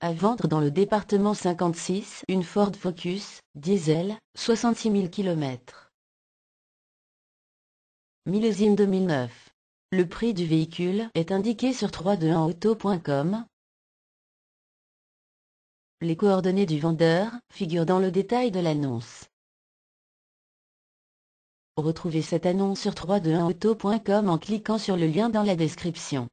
À vendre dans le département 56 une Ford Focus, diesel, 66 000 km. Millésime 2009. Le prix du véhicule est indiqué sur 321auto.com. Les coordonnées du vendeur figurent dans le détail de l'annonce. Retrouvez cette annonce sur 321auto.com en cliquant sur le lien dans la description.